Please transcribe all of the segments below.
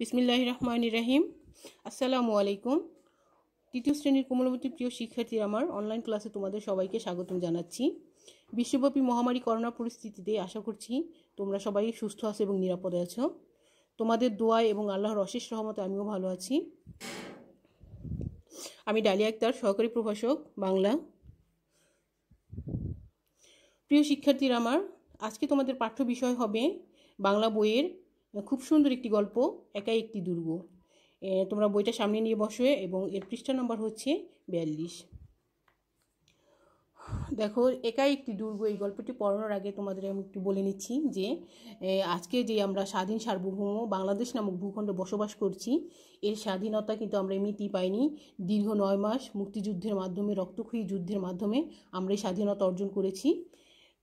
বিসমিল্লাহ রহমান রাহিম আসসালামু আলাইকুম তৃতীয় শ্রেণীর কোমলমতি প্রিয় শিক্ষার্থী আমার অনলাইন ক্লাসে তোমাদের সবাইকে স্বাগতম জানাচ্ছি বিশ্বব্যাপী মহামারী করোনা পরিস্থিতিতে আশা করছি তোমরা সবাই সুস্থ আছো এবং নিরাপদে আছো তোমাদের দোয়া এবং আল্লাহর অশেষ রহমতে আমিও ভালো আছি আমি ডালিয়া আক্তার সহকারী প্রভাষক বাংলা প্রিয় শিক্ষার্থীর আমার আজকে তোমাদের পাঠ্য বিষয় হবে বাংলা বইয়ের খুব সুন্দর একটি গল্প একাই একটি দুর্গ তোমরা বইটা সামনে নিয়ে বসো এবং এর পৃষ্ঠা নম্বর হচ্ছে বিয়াল্লিশ দেখো একাই একটি দুর্গ এই গল্পটি পড়ানোর আগে তোমাদের আমি একটু বলে নিচ্ছি যে আজকে যে আমরা স্বাধীন সার্বভৌম বাংলাদেশ নামক ভূখণ্ডে বসবাস করছি এর স্বাধীনতা কিন্তু আমরা এমনিতেই পাইনি দীর্ঘ নয় মাস মুক্তিযুদ্ধের মাধ্যমে রক্তক্ষয়ী যুদ্ধের মাধ্যমে আমরা এই স্বাধীনতা অর্জন করেছি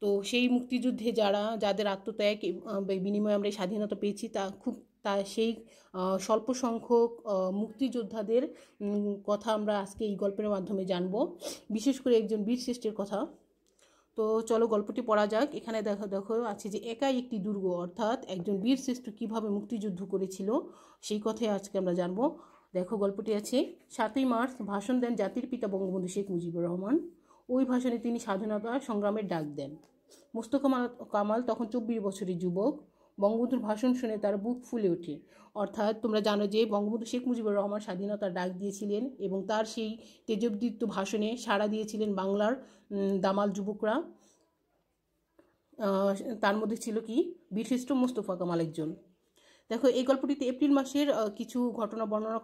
তো সেই মুক্তিযুদ্ধে যারা যাদের আত্মত্যাগ বিনিময়ে আমরা স্বাধীনতা পেয়েছি তা খুব তা সেই স্বল্প সংখ্যক মুক্তিযোদ্ধাদের কথা আমরা আজকে এই গল্পের মাধ্যমে জানব বিশেষ করে একজন বীর শ্রেষ্ঠের কথা তো চলো গল্পটি পড়া যাক এখানে দেখো দেখো আছে যে একাই একটি দুর্গ অর্থাৎ একজন বীর শ্রেষ্ঠ কীভাবে মুক্তিযুদ্ধ করেছিল সেই কথাই আজকে আমরা জানব দেখো গল্পটি আছে সাতই মার্চ ভাষণ দেন জাতির পিতা বঙ্গবন্ধু শেখ মুজিবুর রহমান ওই ভাষণে তিনি স্বাধীনতা সংগ্রামের ডাক দেন মুস্তফা কামাল তখন চব্বিশ বছরের যুবক বঙ্গবন্ধুর ভাষণ শুনে তার বুক ফুলে ওঠে অর্থাৎ তোমরা জানো যে বঙ্গবন্ধু শেখ মুজিবুর রহমান স্বাধীনতার ডাক দিয়েছিলেন এবং তার সেই তেজবদিত্ত ভাষণে সাড়া দিয়েছিলেন বাংলার দামাল যুবকরা তার মধ্যে ছিল কি বিশিষ্ট মোস্তফা কামাল একজন দেখো এই গল্পটিতে এপ্রিল মাসের কিছু ঘটনা বর্ণনা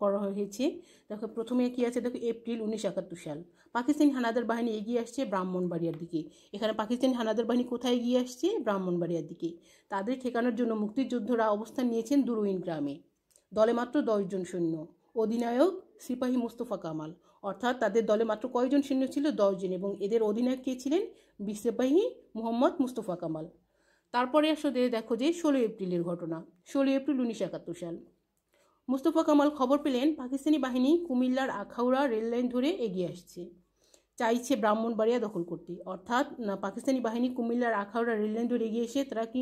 করা হয়েছে দেখো প্রথমে কি আছে দেখো এপ্রিল উনিশ একাত্তর সাল পাকিস্তানি হানাদার বাহিনী এগিয়ে আসছে ব্রাহ্মণবাড়িয়ার দিকে এখানে পাকিস্তানি হানাদার বাহিনী কোথায় এগিয়ে আসছে ব্রাহ্মণবাড়িয়ার দিকে তাদের ঠেকানোর জন্য মুক্তিযোদ্ধারা অবস্থান নিয়েছেন দুরুইন গ্রামে দলে মাত্র দশজন সৈন্য অধিনায়ক সিপাহী মুস্তফা কামাল অর্থাৎ তাদের দলে মাত্র কয়জন সৈন্য ছিল দশজন এবং এদের অধিনায়ক কে ছিলেন বিসিপাহী মোহাম্মদ মুস্তফা কামাল তারপরে আসলে দেখো যে ষোলোই এপ্রিলের ঘটনা ষোলোই এপ্রিল উনিশশো একাত্তর সাল মুস্তফা কামাল খবর পেলেন পাকিস্তানি বাহিনী কুমিল্লার আখাউড়া রেললাইন ধরে এগিয়ে আসছে চাইছে ব্রাহ্মণবাড়িয়া দখল করতে অর্থাৎ না পাকিস্তানি বাহিনী কুমিল্লার আখাউড়া রেললাইন ধরে এগিয়ে এসে তারা কি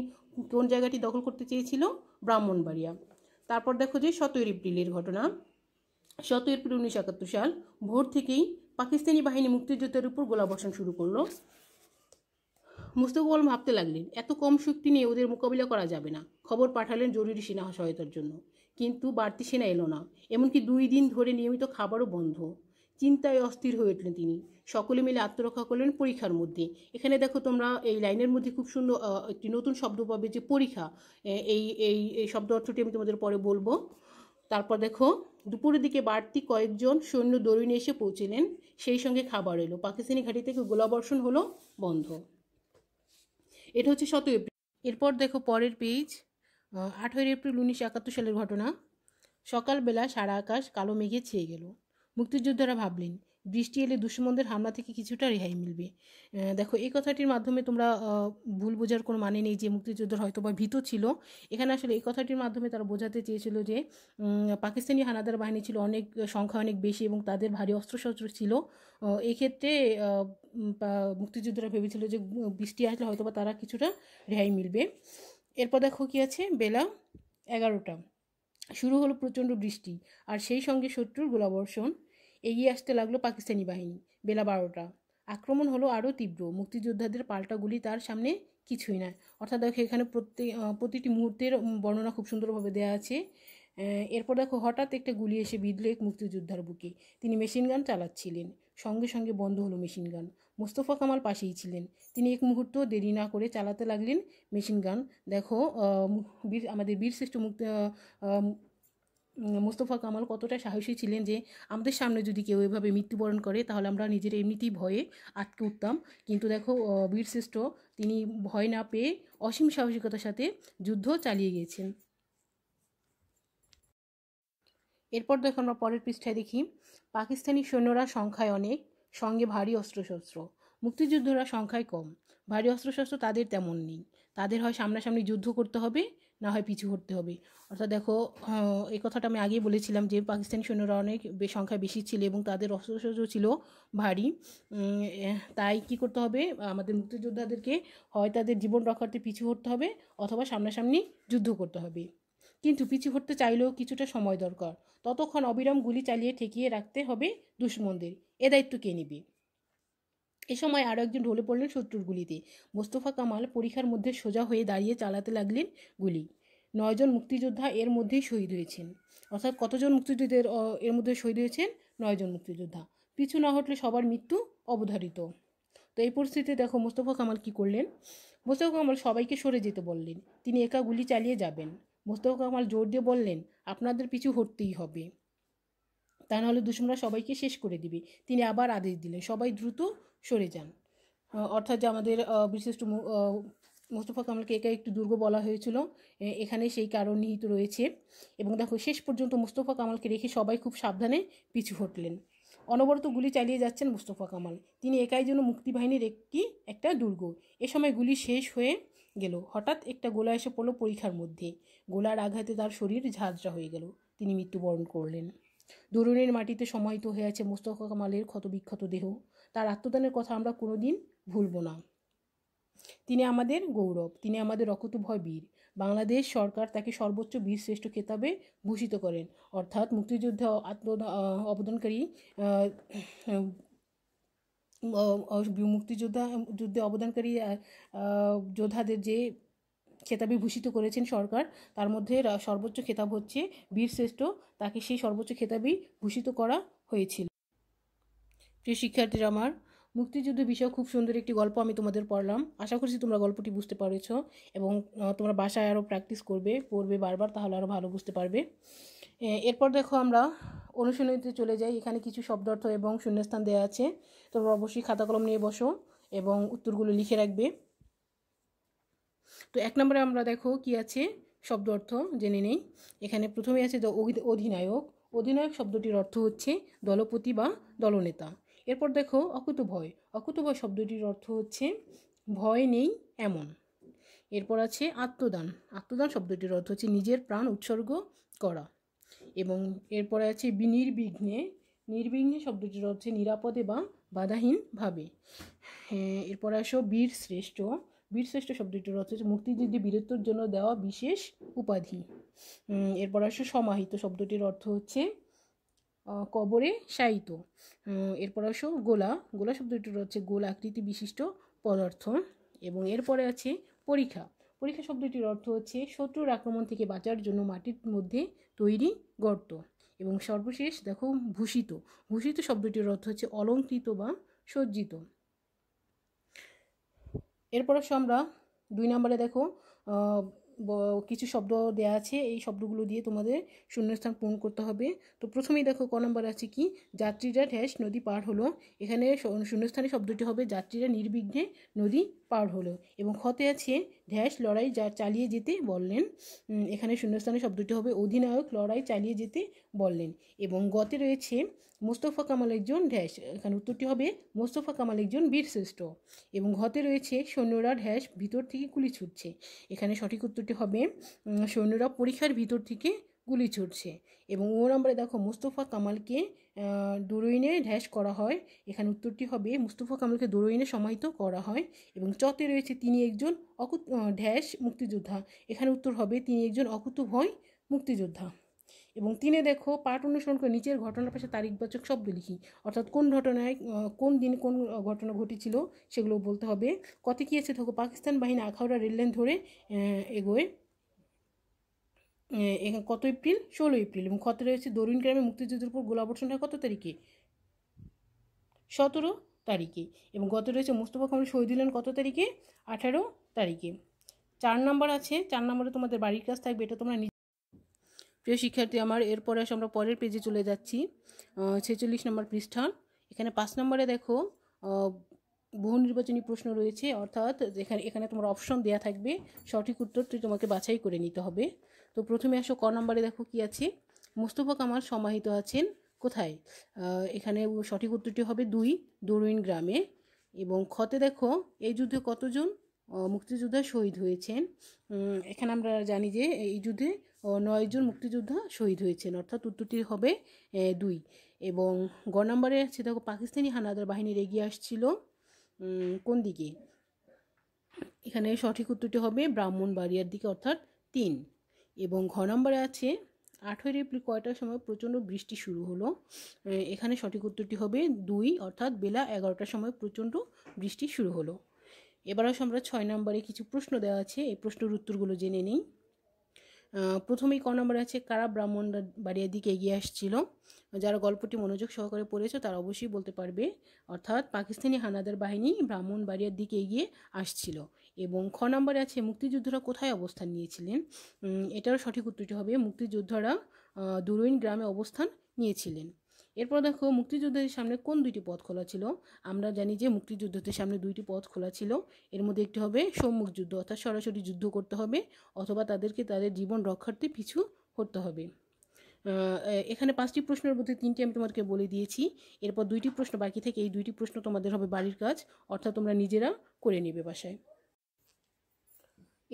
কোন জায়গাটি দখল করতে চেয়েছিল ব্রাহ্মণবাড়িয়া তারপর দেখো যে সতেরো এপ্রিলের ঘটনা সতেরো এপ্রিল উনিশশো একাত্তর সাল ভোর থেকেই পাকিস্তানি বাহিনী মুক্তিযোদ্ধার উপর গোলাবর্ষণ শুরু করলো মুস্তফা আলম ভাবতে লাগলেন এত কম শক্তি নিয়ে ওদের মোকাবিলা করা যাবে না খবর পাঠালেন জরুরি সেনা সহায়তার জন্য কিন্তু বাড়তি সেনা এলো না এমনকি দুই দিন ধরে নিয়মিত খাবারও বন্ধ চিন্তায় অস্থির হয়ে উঠলেন তিনি সকলে মিলে আত্মরক্ষা করলেন পরীক্ষার মধ্যে এখানে দেখো তোমরা এই লাইনের মধ্যে খুব সুন্দর একটি নতুন শব্দ পাবে যে পরীক্ষা এই এই এই শব্দ অর্থটি আমি তোমাদের পরে বলবো তারপর দেখো দুপুরের দিকে বাড়তি কয়েকজন সৈন্য দরুইনে এসে পৌঁছিলেন সেই সঙ্গে খাবার এলো পাকিস্তানি ঘাঁটি থেকে গোলাবর্ষণ হলো বন্ধ এটা হচ্ছে সতেরো এপ্রিল এরপর দেখো পরের পেজ আঠেরো এপ্রিল উনিশশো একাত্তর সালের ঘটনা সকালবেলা সারা আকাশ কালো মেঘে ছেয়ে গেল মুক্তিযোদ্ধারা ভাবলেন বৃষ্টি এলে দুশ্মনদের হামলা থেকে কিছুটা রেহাই মিলবে দেখো এই কথাটির মাধ্যমে তোমরা ভুল বোঝার কোনো মানে নেই যে মুক্তিযোদ্ধার হয়তো বা ভীত ছিল এখানে আসলে এই কথাটির মাধ্যমে তারা বোঝাতে চেয়েছিল যে পাকিস্তানি হানাদার বাহিনী ছিল অনেক সংখ্যা অনেক বেশি এবং তাদের ভারী অস্ত্রশস্ত্র ছিল এক্ষেত্রে মুক্তিযোদ্ধারা ভেবেছিল যে বৃষ্টি আসলে হয়তো বা তারা কিছুটা রেহাই মিলবে এরপর দেখো কী আছে বেলা এগারোটা শুরু হলো প্রচণ্ড বৃষ্টি আর সেই সঙ্গে শত্রুর গোলাবর্ষণ এগিয়ে আসতে লাগলো পাকিস্তানি বাহিনী বেলা বারোটা আক্রমণ হলো আরও তীব্র মুক্তিযোদ্ধাদের পাল্টা গুলি তার সামনে কিছুই না অর্থাৎ দেখো এখানে প্রত্যেক প্রতিটি মুহূর্তের বর্ণনা খুব সুন্দরভাবে দেওয়া আছে এরপর দেখো হঠাৎ একটা গুলি এসে বিঁধল এক মুক্তিযোদ্ধার বুকে তিনি মেশিন গান চালাচ্ছিলেন সঙ্গে সঙ্গে বন্ধ হলো মেশিন গান মোস্তফা কামাল পাশেই ছিলেন তিনি এক মুহূর্ত দেরি না করে চালাতে লাগলেন মেশিন গান দেখো আমাদের বীরশ্রেষ্ঠ মুক্তি মোস্তফা কামাল কতটা সাহসী ছিলেন যে আমাদের সামনে যদি কেউ এভাবে মৃত্যুবরণ করে তাহলে আমরা নিজের এমনিতেই ভয়ে আটকে উঠতাম কিন্তু দেখো বীরশ্রেষ্ঠ তিনি ভয় না পেয়ে অসীম সাহসিকতার সাথে যুদ্ধ চালিয়ে গিয়েছেন এরপর দেখো আমরা পরের পৃষ্ঠায় দেখি পাকিস্তানি সৈন্যরা সংখ্যায় অনেক সঙ্গে ভারী অস্ত্রশস্ত্র মুক্তিযুদ্ধরা সংখ্যায় কম ভারী অস্ত্রশস্ত্র তাদের তেমন নেই তাদের হয় সামনাসামনি যুদ্ধ করতে হবে না হয় পিছু হটতে হবে অর্থাৎ দেখো এই কথাটা আমি আগেই বলেছিলাম যে পাকিস্তানি সৈন্যরা অনেক সংখ্যায় বেশি ছিল এবং তাদের অস্ত্রশস্ত্র ছিল ভারী তাই কি করতে হবে আমাদের মুক্তিযোদ্ধাদেরকে হয় তাদের জীবন রক্ষার্থে পিছু হটতে হবে অথবা সামনাসামনি যুদ্ধ করতে হবে কিন্তু পিছু হটতে চাইলেও কিছুটা সময় দরকার ততক্ষণ অবিরাম গুলি চালিয়ে ঠেকিয়ে রাখতে হবে দুশ্মনদের এ দায়িত্ব কে নিবে এ সময় আরও একজন ঢলে পড়লেন শত্রুর গুলিতে মোস্তফা কামাল পরিখার মধ্যে সোজা হয়ে দাঁড়িয়ে চালাতে লাগলেন গুলি নয়জন মুক্তিযোদ্ধা এর মধ্যেই শহীদ হয়েছেন অর্থাৎ কতজন মুক্তিযোদ্ধের এর মধ্যে শহীদ হয়েছেন নয়জন মুক্তিযোদ্ধা পিছু না হটলে সবার মৃত্যু অবধারিত তো এই পরিস্থিতিতে দেখো মোস্তফা কামাল কি করলেন মোস্তফা কামাল সবাইকে সরে যেতে বললেন তিনি একা গুলি চালিয়ে যাবেন মোস্তফা কামাল জোর দিয়ে বললেন আপনাদের পিছু হটতেই হবে তা নাহলে দুশ্মনরা সবাইকে শেষ করে দিবে তিনি আবার আদেশ দিলেন সবাই দ্রুত সরে যান অর্থাৎ যে আমাদের বিশিষ্ট মোস্তফা কামালকে একা একটু দুর্গ বলা হয়েছিল এখানে সেই কারণ নিহিত রয়েছে এবং দেখো শেষ পর্যন্ত মোস্তফা কামালকে রেখে সবাই খুব সাবধানে পিছু হটলেন অনবরত গুলি চালিয়ে যাচ্ছেন মোস্তফা কামাল তিনি একাই যেন মুক্তিবাহিনীর একটি একটা দুর্গ এ সময় গুলি শেষ হয়ে গেল হঠাৎ একটা গোলা এসে পড়লো পরীক্ষার মধ্যে গোলার আঘাতে তার শরীর ঝাঁঝরা হয়ে গেল তিনি মৃত্যুবরণ করলেন দরুণের মাটিতে সমাহিত হয়ে আছে মোস্তফা কামালের ক্ষতবিক্ষত দেহ তার আত্মদানের কথা আমরা কোনোদিন ভুলব না তিনি আমাদের গৌরব তিনি আমাদের ভয় বীর বাংলাদেশ সরকার তাকে সর্বোচ্চ বীরশ্রেষ্ঠ খেতাবে ভূষিত করেন অর্থাৎ মুক্তিযুদ্ধ আত্ম অবদানকারী মুক্তিযোদ্ধা যুদ্ধে অবদানকারী যোদ্ধাদের যে খেতাবে ভূষিত করেছেন সরকার তার মধ্যে সর্বোচ্চ খেতাব হচ্ছে বীরশ্রেষ্ঠ তাকে সেই সর্বোচ্চ খেতাবেই ভূষিত করা হয়েছিল প্রিয় শিক্ষার্থীরা আমার মুক্তিযুদ্ধ বিষয়ে খুব সুন্দর একটি গল্প আমি তোমাদের পড়লাম আশা করছি তোমরা গল্পটি বুঝতে পারেছ এবং তোমরা বাসায় আরও প্র্যাকটিস করবে পড়বে বারবার তাহলে আরও ভালো বুঝতে পারবে এরপর দেখো আমরা অনুশীলনীতে চলে যাই এখানে কিছু শব্দার্থ এবং শূন্যস্থান দেওয়া আছে তোমরা অবশ্যই খাতা কলম নিয়ে বসো এবং উত্তরগুলো লিখে রাখবে তো এক নম্বরে আমরা দেখো কি আছে শব্দ অর্থ জেনে নেই এখানে প্রথমে আছে অধিনায়ক অধিনায়ক শব্দটির অর্থ হচ্ছে দলপতি বা দলনেতা এরপর দেখো অকুত ভয় অকুত ভয় শব্দটির অর্থ হচ্ছে ভয় নেই এমন এরপর আছে আত্মদান আত্মদান শব্দটির অর্থ হচ্ছে নিজের প্রাণ উৎসর্গ করা এবং এরপরে আছে নির্বিঘ্নে নির্বিঘ্নে শব্দটির অর্থে নিরাপদে বা বাধাহীনভাবে হ্যাঁ এরপরে আসো বীর শ্রেষ্ঠ বীরশ্রেষ্ঠ শব্দটি হচ্ছে মুক্তিযুদ্ধে বীরত্বর জন্য দেওয়া বিশেষ উপাধি এরপর আসে সমাহিত শব্দটির অর্থ হচ্ছে কবরে সাহিত এরপর আসো গোলা গোলা শব্দটির হচ্ছে গোল আকৃতি বিশিষ্ট পদার্থ এবং এরপরে আছে পরীক্ষা পরীক্ষা শব্দটির অর্থ হচ্ছে শত্রুর আক্রমণ থেকে বাঁচার জন্য মাটির মধ্যে তৈরি গর্ত এবং সর্বশেষ দেখো ভূষিত ভূষিত শব্দটির অর্থ হচ্ছে অলঙ্কৃত বা সজ্জিত এরপর আসো আমরা দুই নম্বরে দেখো কিছু শব্দ দেয়া আছে এই শব্দগুলো দিয়ে তোমাদের শূন্যস্থান পূরণ করতে হবে তো প্রথমেই দেখো ক নম্বরে আছে কি যাত্রীরা ঠেস নদী পার হলো এখানে শূন্যস্থানে শব্দটি হবে যাত্রীরা নির্বিঘ্নে নদী পার হলো এবং ক্ষতে আছে ড্যাশ লড়াই যা চালিয়ে যেতে বললেন এখানে শূন্যস্থানে শব্দটি হবে অধিনায়ক লড়াই চালিয়ে যেতে বললেন এবং গতে রয়েছে মোস্তফা কামাল একজন ড্যাশ এখানে উত্তরটি হবে মোস্তফা কামাল একজন বীরশ্রেষ্ঠ এবং ঘতে রয়েছে সৈন্যরা ড্যাশ ভিতর থেকে গুলি ছুটছে এখানে সঠিক উত্তরটি হবে সৈন্যরা পরীক্ষার ভিতর থেকে গুলি ছুটছে এবং ও নম্বরে দেখো মোস্তফা কামালকে দরইনে ড্যাশ করা হয় এখানে উত্তরটি হবে মুস্তফা কামালকে দরইনে সমাহিত করা হয় এবং চতে রয়েছে তিনি একজন অকুত ড্যাশ মুক্তিযোদ্ধা এখানে উত্তর হবে তিনি একজন অকুত হয় মুক্তিযোদ্ধা এবং তিনে দেখো পাঠ অনুসরণ করে নিচের ঘটনার পাশে তারিখবাচক শব্দ লিখি অর্থাৎ কোন ঘটনায় কোন দিন কোন ঘটনা ঘটেছিল সেগুলো বলতে হবে কত কী আছে দেখো পাকিস্তান বাহিনী আখাউড়া রেললাইন ধরে এগোয় এখানে কত এপ্রিল ষোলো এপ্রিল এবং ক্ষত রয়েছে দরুন গ্রামে মুক্তিযুদ্ধের উপর গোলাবর্ষণটা কত তারিখে সতেরো তারিখে এবং গত রয়েছে মুস্তফা কামাল শহীদ হলেন কত তারিখে আঠারো তারিখে চার নাম্বার আছে চার নম্বরে তোমাদের বাড়ির কাজ থাকবে এটা তোমরা প্রিয় শিক্ষার্থী আমার এরপরে আসে আমরা পরের পেজে চলে যাচ্ছি ছেচল্লিশ নম্বর পৃষ্ঠা এখানে পাঁচ নম্বরে দেখো বহু নির্বাচনী প্রশ্ন রয়েছে অর্থাৎ এখানে এখানে তোমার অপশন দেওয়া থাকবে সঠিক উত্তরটি তোমাকে বাছাই করে নিতে হবে তো প্রথমে আসো ক নম্বরে দেখো কি আছে মোস্তফা কামাল সমাহিত আছেন কোথায় এখানে সঠিক উত্তরটি হবে দুই দরুইন গ্রামে এবং ক্ষতে দেখো এই যুদ্ধে কতজন মুক্তিযোদ্ধা শহীদ হয়েছেন এখানে আমরা জানি যে এই যুদ্ধে নয়জন মুক্তিযোদ্ধা শহীদ হয়েছেন অর্থাৎ উত্তরটি হবে দুই এবং গ নম্বরে আছে দেখো পাকিস্তানি হানাদার বাহিনীর এগিয়ে আসছিল কোন দিকে এখানে সঠিক উত্তরটি হবে ব্রাহ্মণ বাড়িয়ার দিকে অর্থাৎ তিন এবং ঘ নম্বরে আছে আঠেরোই এপ্রিল কয়টার সময় প্রচণ্ড বৃষ্টি শুরু হলো এখানে সঠিক উত্তরটি হবে দুই অর্থাৎ বেলা এগারোটার সময় প্রচণ্ড বৃষ্টি শুরু হলো এবার আমরা ছয় নম্বরে কিছু প্রশ্ন দেওয়া আছে এই প্রশ্নের উত্তরগুলো জেনে নিই প্রথমেই ক নম্বরে আছে কারা ব্রাহ্মণ বাড়িয়ার দিকে এগিয়ে আসছিল যারা গল্পটি মনোযোগ সহকারে পড়েছে তারা অবশ্যই বলতে পারবে অর্থাৎ পাকিস্তানি হানাদার বাহিনী ব্রাহ্মণবাড়িয়ার দিকে এগিয়ে আসছিল এবং খ নম্বরে আছে মুক্তিযোদ্ধারা কোথায় অবস্থান নিয়েছিলেন এটারও সঠিক উত্তরটি হবে মুক্তিযোদ্ধারা দুরইন গ্রামে অবস্থান নিয়েছিলেন এরপর দেখো মুক্তিযোদ্ধাদের সামনে কোন দুইটি পথ খোলা ছিল আমরা জানি যে মুক্তিযুদ্ধদের সামনে দুইটি পথ খোলা ছিল এর মধ্যে একটি হবে সম্মুখ যুদ্ধ অর্থাৎ সরাসরি যুদ্ধ করতে হবে অথবা তাদেরকে তাদের জীবন রক্ষার্থে পিছু করতে হবে এখানে পাঁচটি প্রশ্নের মধ্যে তিনটি আমি তোমাদেরকে বলে দিয়েছি এরপর দুইটি প্রশ্ন বাকি থেকে এই দুইটি প্রশ্ন তোমাদের হবে বাড়ির কাজ অর্থাৎ তোমরা নিজেরা করে নেবে বাসায়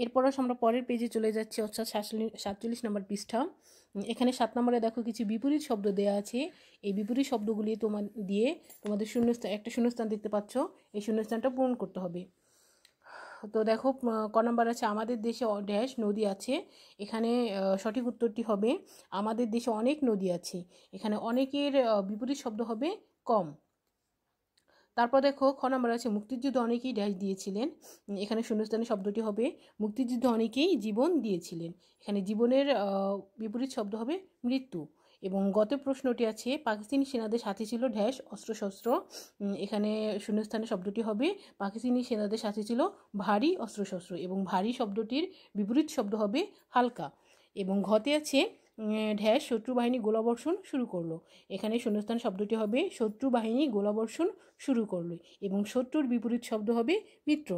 এরপর আমরা পরের পেজে চলে যাচ্ছি অর্থাৎ সাতচল্লিশ নম্বর পৃষ্ঠা এখানে সাত নম্বরে দেখো কিছু বিপরীত শব্দ দেয়া আছে এই বিপরীত শব্দগুলি তোমার দিয়ে তোমাদের শূন্যস্থান একটা শূন্যস্থান দেখতে পাচ্ছ এই শূন্যস্থানটা পূরণ করতে হবে তো দেখো ক নম্বর আছে আমাদের দেশে ড্যাশ নদী আছে এখানে সঠিক উত্তরটি হবে আমাদের দেশে অনেক নদী আছে এখানে অনেকের বিপরীত শব্দ হবে কম তারপর দেখো খ নম্বর আছে মুক্তিযুদ্ধ অনেকেই ড্যাশ দিয়েছিলেন এখানে শূন্যস্থানের শব্দটি হবে মুক্তিযুদ্ধ অনেকেই জীবন দিয়েছিলেন এখানে জীবনের বিপরীত শব্দ হবে মৃত্যু এবং গত প্রশ্নটি আছে পাকিস্তানি সেনাদের সাথে ছিল ঢ্যাস অস্ত্রশস্ত্র এখানে শূন্যস্থানে শব্দটি হবে পাকিস্তানি সেনাদের সাথে ছিল ভারী অস্ত্রশস্ত্র এবং ভারী শব্দটির বিপরীত শব্দ হবে হালকা এবং ঘতে আছে ঢ্যাস শত্রু বাহিনী গোলাবর্ষণ শুরু করলো এখানে শূন্যস্থান শব্দটি হবে শত্রু বাহিনী গোলাবর্ষণ শুরু করলো এবং শত্রুর বিপরীত শব্দ হবে মিত্র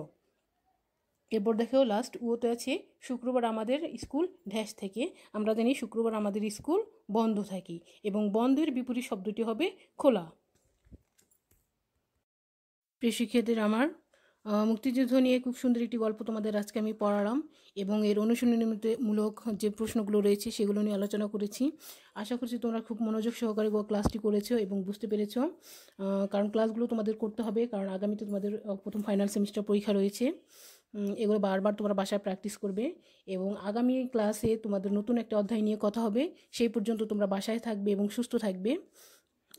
এরপর দেখেও লাস্ট ওতে আছে শুক্রবার আমাদের স্কুল ড্যাশ থেকে আমরা জানি শুক্রবার আমাদের স্কুল বন্ধ থাকি এবং বন্ধের বিপরীত শব্দটি হবে খোলা প্রেশিক্ষেদের আমার মুক্তিযুদ্ধ নিয়ে খুব সুন্দর একটি গল্প তোমাদের আজকে আমি পড়ালাম এবং এর অনুশীলনীমূলক যে প্রশ্নগুলো রয়েছে সেগুলো নিয়ে আলোচনা করেছি আশা করছি তোমরা খুব মনোযোগ সহকারে ক্লাসটি করেছো এবং বুঝতে পেরেছ কারণ ক্লাসগুলো তোমাদের করতে হবে কারণ আগামীতে তোমাদের প্রথম ফাইনাল সেমিস্টার পরীক্ষা রয়েছে এগুলো বারবার তোমরা বাসায় প্র্যাকটিস করবে এবং আগামী ক্লাসে তোমাদের নতুন একটা অধ্যায় নিয়ে কথা হবে সেই পর্যন্ত তোমরা বাসায় থাকবে এবং সুস্থ থাকবে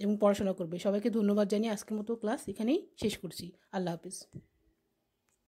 এবং পড়াশোনা করবে সবাইকে ধন্যবাদ জানিয়ে আজকের মতো ক্লাস এখানেই শেষ করছি আল্লাহ হাফিজ